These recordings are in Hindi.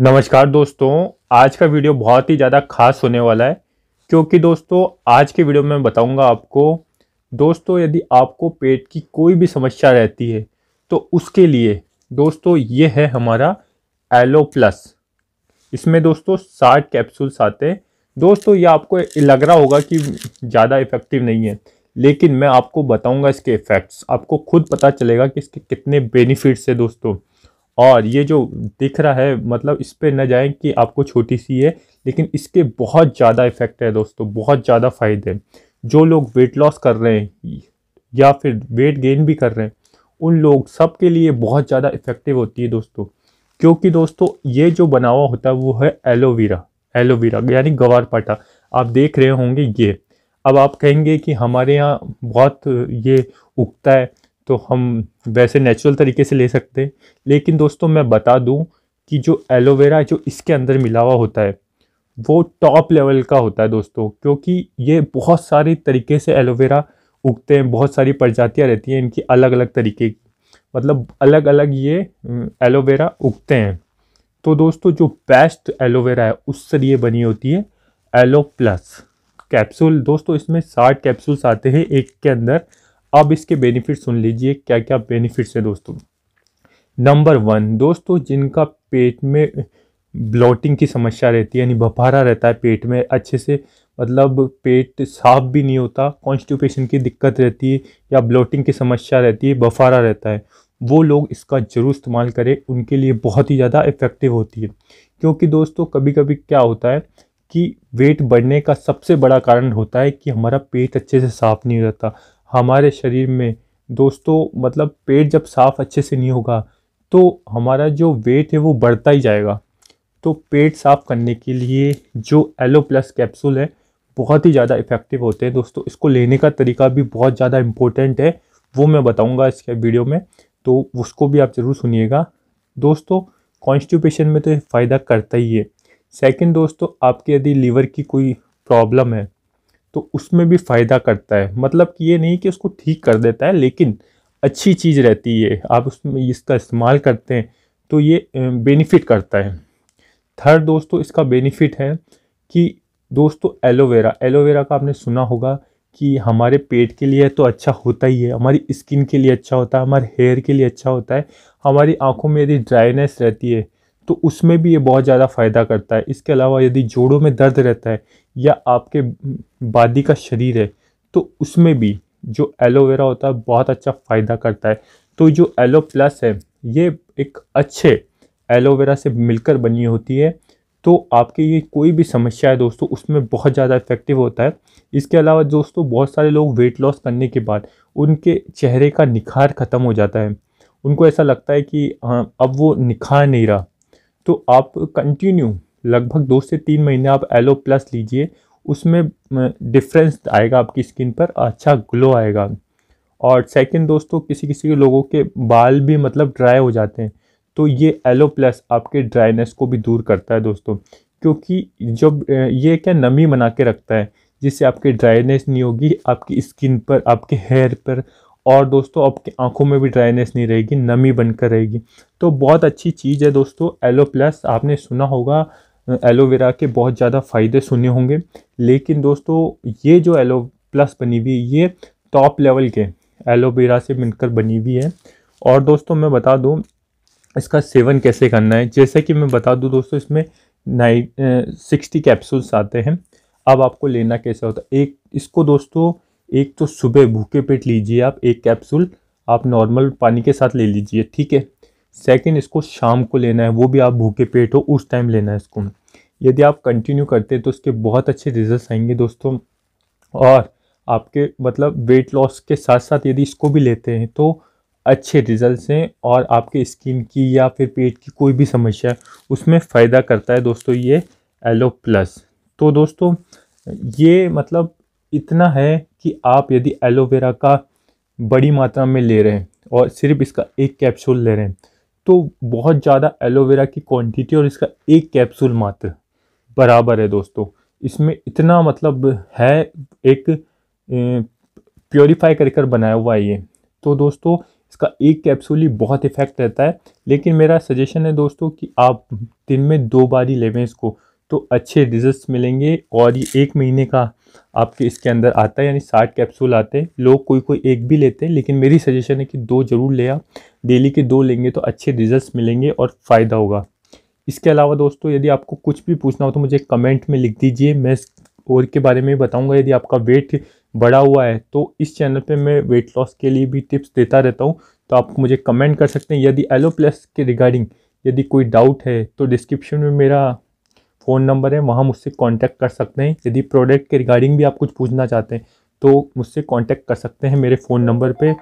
नमस्कार दोस्तों आज का वीडियो बहुत ही ज़्यादा खास होने वाला है क्योंकि दोस्तों आज के वीडियो में बताऊंगा आपको दोस्तों यदि आपको पेट की कोई भी समस्या रहती है तो उसके लिए दोस्तों ये है हमारा एलो प्लस इसमें दोस्तों साठ कैप्सूल्स आते हैं दोस्तों ये आपको लग रहा होगा कि ज़्यादा इफ़ेक्टिव नहीं है लेकिन मैं आपको बताऊँगा इसके इफ़ेक्ट्स आपको खुद पता चलेगा कि इसके कितने बेनिफिट्स है दोस्तों और ये जो दिख रहा है मतलब इस पर न जाए कि आपको छोटी सी है लेकिन इसके बहुत ज़्यादा इफ़ेक्ट है दोस्तों बहुत ज़्यादा फ़ायदे हैं जो लोग वेट लॉस कर रहे हैं या फिर वेट गेन भी कर रहे हैं उन लोग सब के लिए बहुत ज़्यादा इफ़ेक्टिव होती है दोस्तों क्योंकि दोस्तों ये जो बना हुआ होता है वो है एलोवेरा एलोवेरा यानी गवारपाटा आप देख रहे होंगे ये अब आप कहेंगे कि हमारे यहाँ बहुत ये उगता है तो हम वैसे नेचुरल तरीके से ले सकते हैं लेकिन दोस्तों मैं बता दूं कि जो एलोवेरा जो इसके अंदर मिला हुआ होता है वो टॉप लेवल का होता है दोस्तों क्योंकि ये बहुत सारे तरीके से एलोवेरा उगते हैं बहुत सारी प्रजातियाँ रहती हैं इनकी अलग अलग तरीके की मतलब अलग अलग ये एलोवेरा उगते हैं तो दोस्तों जो बेस्ट एलोवेरा है उससे ये बनी होती है एलो प्लस कैप्सूल दोस्तों इसमें साठ कैप्सूल्स आते हैं एक के अंदर अब इसके बेनिफिट सुन लीजिए क्या क्या बेनिफिट्स हैं दोस्तों नंबर वन दोस्तों जिनका पेट में ब्लॉटिंग की समस्या रहती है यानी बफारा रहता है पेट में अच्छे से मतलब पेट साफ भी नहीं होता कॉन्स्टिपेशन की दिक्कत रहती है या ब्लॉटिंग की समस्या रहती है बफारा रहता है वो लोग इसका ज़रूर इस्तेमाल करें उनके लिए बहुत ही ज़्यादा इफ़ेक्टिव होती है क्योंकि दोस्तों कभी कभी क्या होता है कि वेट बढ़ने का सबसे बड़ा कारण होता है कि हमारा पेट अच्छे से साफ नहीं रहता हमारे शरीर में दोस्तों मतलब पेट जब साफ़ अच्छे से नहीं होगा तो हमारा जो वेट है वो बढ़ता ही जाएगा तो पेट साफ़ करने के लिए जो एलो प्लस कैप्सूल है बहुत ही ज़्यादा इफ़ेक्टिव होते हैं दोस्तों इसको लेने का तरीका भी बहुत ज़्यादा इम्पोर्टेंट है वो मैं बताऊँगा इसके वीडियो में तो उसको भी आप ज़रूर सुनिएगा दोस्तों कॉन्स्टिपेशन में तो ये फ़ायदा करता ही है सेकेंड दोस्तों आपके यदि लीवर की कोई प्रॉब्लम है तो उसमें भी फ़ायदा करता है मतलब कि ये नहीं कि उसको ठीक कर देता है लेकिन अच्छी चीज़ रहती है आप उसमें इसका इस्तेमाल करते हैं तो ये बेनिफिट करता है थर्ड दोस्तों इसका बेनिफिट है कि दोस्तों एलोवेरा एलोवेरा का आपने सुना होगा कि हमारे पेट के लिए तो अच्छा होता ही है हमारी स्किन के लिए अच्छा होता है हमारे हेयर के लिए अच्छा होता है हमारी आँखों में यदि ड्राइनेस रहती है तो उसमें भी ये बहुत ज़्यादा फ़ायदा करता है इसके अलावा यदि जोड़ों में दर्द रहता है या आपके बादी का शरीर है तो उसमें भी जो एलोवेरा होता है बहुत अच्छा फ़ायदा करता है तो जो एलो प्लस है ये एक अच्छे एलोवेरा से मिलकर बनी होती है तो आपके ये कोई भी समस्या है दोस्तों उसमें बहुत ज़्यादा इफेक्टिव होता है इसके अलावा दोस्तों बहुत सारे लोग वेट लॉस करने के बाद उनके चेहरे का निखार ख़त्म हो जाता है उनको ऐसा लगता है कि हाँ अब वो निखार नहीं रहा तो आप कंटिन्यू लगभग दो से तीन महीने आप एलो प्लस लीजिए उसमें डिफरेंस आएगा आपकी स्किन पर अच्छा ग्लो आएगा और सेकंड दोस्तों किसी किसी के लोगों के बाल भी मतलब ड्राई हो जाते हैं तो ये एलो प्लस आपके ड्राइनेस को भी दूर करता है दोस्तों क्योंकि जब ये क्या नमी बना के रखता है जिससे आपकी ड्राइनेस नहीं होगी आपकी स्किन पर आपके हेयर पर और दोस्तों आपकी आंखों में भी ड्राइनेस नहीं रहेगी नमी बनकर रहेगी तो बहुत अच्छी चीज़ है दोस्तों एलो प्लस आपने सुना होगा एलोवेरा के बहुत ज़्यादा फ़ायदे सुने होंगे लेकिन दोस्तों ये जो एलो प्लस बनी हुई ये टॉप लेवल के एलोवेरा से मिलकर बनी हुई है और दोस्तों मैं बता दूँ इसका सेवन कैसे करना है जैसे कि मैं बता दूँ दोस्तों इसमें नाइन सिक्सटी कैप्सूल्स आते हैं अब आपको लेना कैसे होता है एक इसको दोस्तों एक तो सुबह भूखे पेट लीजिए आप एक कैप्सूल आप नॉर्मल पानी के साथ ले लीजिए ठीक है सेकंड इसको शाम को लेना है वो भी आप भूखे पेट हो उस टाइम लेना है इसको यदि आप कंटिन्यू करते हैं तो उसके बहुत अच्छे रिजल्ट आएंगे दोस्तों और आपके मतलब वेट लॉस के साथ साथ यदि इसको भी लेते हैं तो अच्छे रिजल्ट हैं और आपके स्किन की या फिर पेट की कोई भी समस्या है उसमें फ़ायदा करता है दोस्तों ये एलो प्लस तो दोस्तों ये मतलब इतना है कि आप यदि एलोवेरा का बड़ी मात्रा में ले रहे हैं और सिर्फ इसका एक कैप्सूल ले रहे हैं तो बहुत ज़्यादा एलोवेरा की क्वांटिटी और इसका एक कैप्सूल मात्र बराबर है दोस्तों इसमें इतना मतलब है एक प्योरीफाई कर कर बनाया हुआ है ये तो दोस्तों इसका एक कैप्सूल ही बहुत इफ़ेक्ट रहता है लेकिन मेरा सजेशन है दोस्तों कि आप दिन में दो बार ही लेवें इसको तो अच्छे रिजल्ट मिलेंगे और ये एक महीने का आपके इसके अंदर आता है यानी साठ कैप्सूल आते हैं लोग कोई कोई एक भी लेते हैं लेकिन मेरी सजेशन है कि दो ज़रूर ले आप डेली के दो लेंगे तो अच्छे रिजल्ट मिलेंगे और फ़ायदा होगा इसके अलावा दोस्तों यदि आपको कुछ भी पूछना हो तो मुझे कमेंट में लिख दीजिए मैं और के बारे में बताऊंगा यदि आपका वेट बढ़ा हुआ है तो इस चैनल पे मैं वेट लॉस के लिए भी टिप्स देता रहता हूँ तो आप मुझे कमेंट कर सकते हैं यदि एलो प्लस के रिगार्डिंग यदि कोई डाउट है तो डिस्क्रिप्शन में मेरा फ़ोन नंबर है वहाँ मुझसे कॉन्टैक्ट कर सकते हैं यदि प्रोडक्ट के रिगार्डिंग भी आप कुछ पूछना चाहते हैं तो मुझसे कॉन्टैक्ट कर सकते हैं मेरे फ़ोन नंबर पर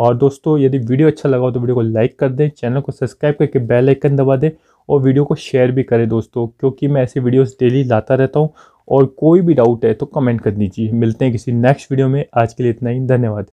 और दोस्तों यदि वीडियो अच्छा लगा हो तो वीडियो को लाइक कर दें चैनल को सब्सक्राइब करके बेल आइकन दबा दें और वीडियो को शेयर भी करें दोस्तों क्योंकि मैं ऐसे वीडियोस डेली लाता रहता हूँ और कोई भी डाउट है तो कमेंट कर दीजिए मिलते हैं किसी नेक्स्ट वीडियो में आज के लिए इतना ही धन्यवाद